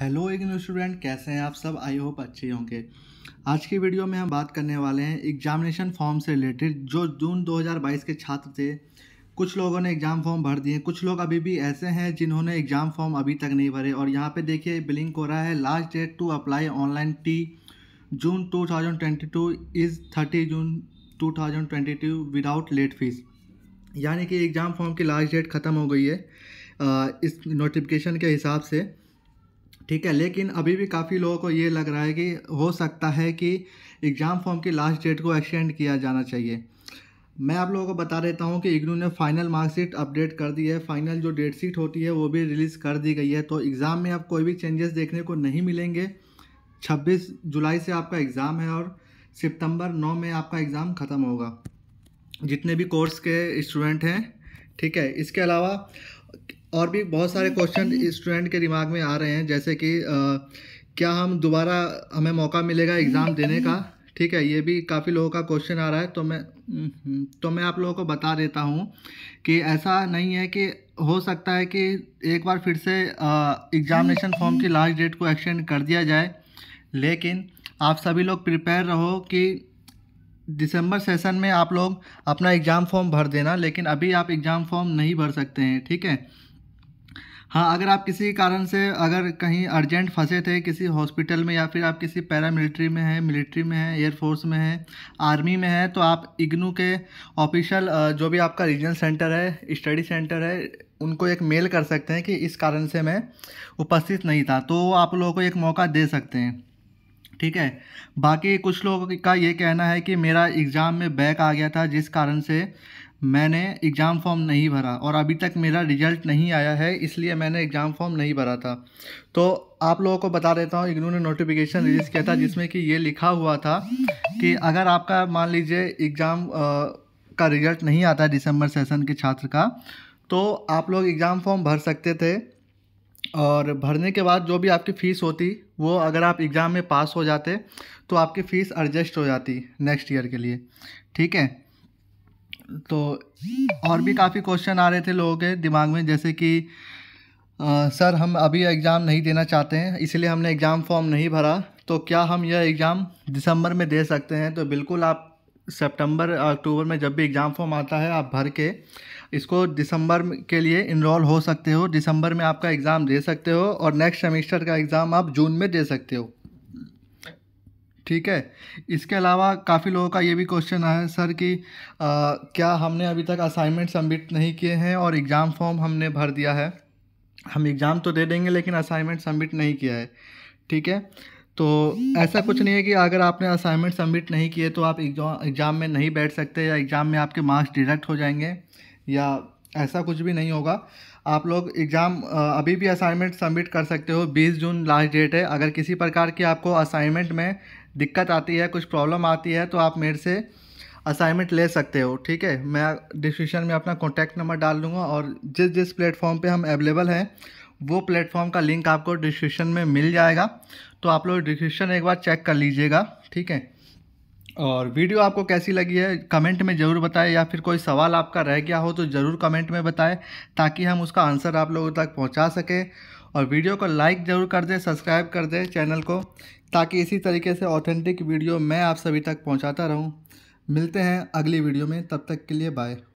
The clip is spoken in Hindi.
हेलो इग्नू स्टूडेंट कैसे हैं आप सब आई होप अच्छे होंगे आज की वीडियो में हम बात करने वाले हैं एग्जामिनेशन फॉर्म से रिलेटेड जो जून 2022 के छात्र थे कुछ लोगों ने एग्ज़ाम फॉर्म भर दिए कुछ लोग अभी भी ऐसे हैं जिन्होंने एग्ज़ाम फॉर्म अभी तक नहीं भरे और यहाँ पे देखिए बिलिंक हो रहा है last date to apply online टी June two is thirty June two without late fee यानी कि एग्ज़ाम फॉर्म की लास्ट डेट ख़त्म हो गई है इस नोटिफिकेशन के हिसाब से ठीक है लेकिन अभी भी काफ़ी लोगों को ये लग रहा है कि हो सकता है कि एग्ज़ाम फॉर्म की लास्ट डेट को एक्सटेंड किया जाना चाहिए मैं आप लोगों को बता देता हूँ कि इग्नू ने फाइनल मार्कशीट अपडेट कर दी है फाइनल जो डेट शीट होती है वो भी रिलीज़ कर दी गई है तो एग्ज़ाम में आप कोई भी चेंजेस देखने को नहीं मिलेंगे 26 जुलाई से आपका एग्ज़ाम है और सितंबर 9 में आपका एग्ज़ाम ख़त्म होगा जितने भी कोर्स के स्टूडेंट हैं ठीक है इसके अलावा और भी बहुत सारे क्वेश्चन हम्म, स्टूडेंट के दिमाग में आ रहे हैं जैसे कि क्या हम दोबारा हमें मौका मिलेगा एग्ज़ाम हम्म, देने का ठीक है ये भी काफ़ी लोगों का क्वेश्चन आ रहा है तो मैं हम्म, तो मैं आप लोगों को बता देता हूँ कि ऐसा नहीं है कि हो सकता है कि एक बार फिर से एग्ज़ामिनेशन फॉर्म की लास्ट डेट को एक्सटेंड कर दिया जाए लेकिन आप सभी लोग प्रिपेयर रहो कि दिसंबर सेशन में आप लोग अपना एग्ज़ाम फॉर्म भर देना लेकिन अभी आप एग्ज़ाम फॉर्म नहीं भर सकते हैं ठीक है हाँ अगर आप किसी कारण से अगर कहीं अर्जेंट फंसे थे किसी हॉस्पिटल में या फिर आप किसी पैरा मिलिट्री में हैं मिलिट्री में हैं एयरफोर्स में हैं आर्मी में हैं तो आप इग्नू के ऑफिशियल जो भी आपका रीजनल सेंटर है स्टडी सेंटर है उनको एक मेल कर सकते हैं कि इस कारण से मैं उपस्थित नहीं था तो आप लोगों को एक मौका दे सकते हैं ठीक है बाकी कुछ लोगों का ये कहना है कि मेरा एग्ज़ाम में बैक आ गया था जिस कारण से मैंने एग्ज़ाम फॉर्म नहीं भरा और अभी तक मेरा रिजल्ट नहीं आया है इसलिए मैंने एग्ज़ाम फॉर्म नहीं भरा था तो आप लोगों को बता देता हूँ इन्होंने नोटिफिकेशन रिलीज़ किया था जिसमें कि ये लिखा हुआ था कि अगर आपका मान लीजिए एग्ज़ाम का रिजल्ट नहीं आता दिसंबर सेशन के छात्र का तो आप लोग एग्ज़ाम फॉर्म भर सकते थे और भरने के बाद जो भी आपकी फ़ीस होती वो अगर आप एग्ज़ाम में पास हो जाते तो आपकी फ़ीस एडजस्ट हो जाती नेक्स्ट ईयर के लिए ठीक है तो और भी काफ़ी क्वेश्चन आ रहे थे लोगों के दिमाग में जैसे कि आ, सर हम अभी एग्ज़ाम नहीं देना चाहते हैं इसलिए हमने एग्ज़ाम फॉर्म नहीं भरा तो क्या हम यह एग्ज़ाम दिसंबर में दे सकते हैं तो बिल्कुल आप सितंबर अक्टूबर में जब भी एग्ज़ाम फॉर्म आता है आप भर के इसको दिसंबर के लिए इनरोल हो सकते हो दिसंबर में आपका एग्ज़ाम दे सकते हो और नेक्स्ट सेमेस्टर का एग्ज़ाम आप जून में दे सकते हो ठीक है इसके अलावा काफ़ी लोगों का ये भी क्वेश्चन आया है सर कि आ, क्या हमने अभी तक असाइनमेंट सबमिट नहीं किए हैं और एग्ज़ाम फॉर्म हमने भर दिया है हम एग्ज़ाम तो दे देंगे लेकिन असाइनमेंट सबमिट नहीं किया है ठीक है तो ऐसा कुछ नहीं है कि अगर आपने असाइनमेंट सबमिट नहीं किए तो आप एग्ज़ाम में नहीं बैठ सकते या एग्ज़ाम में आपके मार्क्स डिडक्ट हो जाएंगे या ऐसा कुछ भी नहीं होगा आप लोग एग्ज़ाम अभी भी असाइनमेंट सबमिट कर सकते हो 20 जून लास्ट डेट है अगर किसी प्रकार की आपको असाइनमेंट में दिक्कत आती है कुछ प्रॉब्लम आती है तो आप मेरे से असाइनमेंट ले सकते हो ठीक है मैं डिस्क्रिप्शन में अपना कॉन्टैक्ट नंबर डाल दूँगा और जिस जिस प्लेटफॉर्म पर हम अवेलेबल हैं वो प्लेटफॉर्म का लिंक आपको डिस्क्रिप्शन में मिल जाएगा तो आप लोग डिस्क्रिप्शन एक बार चेक कर लीजिएगा ठीक है और वीडियो आपको कैसी लगी है कमेंट में ज़रूर बताएं या फिर कोई सवाल आपका रह गया हो तो ज़रूर कमेंट में बताएं ताकि हम उसका आंसर आप लोगों तक पहुंचा सकें और वीडियो को लाइक ज़रूर कर दें सब्सक्राइब कर दें चैनल को ताकि इसी तरीके से ऑथेंटिक वीडियो मैं आप सभी तक पहुँचाता रहूँ मिलते हैं अगली वीडियो में तब तक के लिए बाय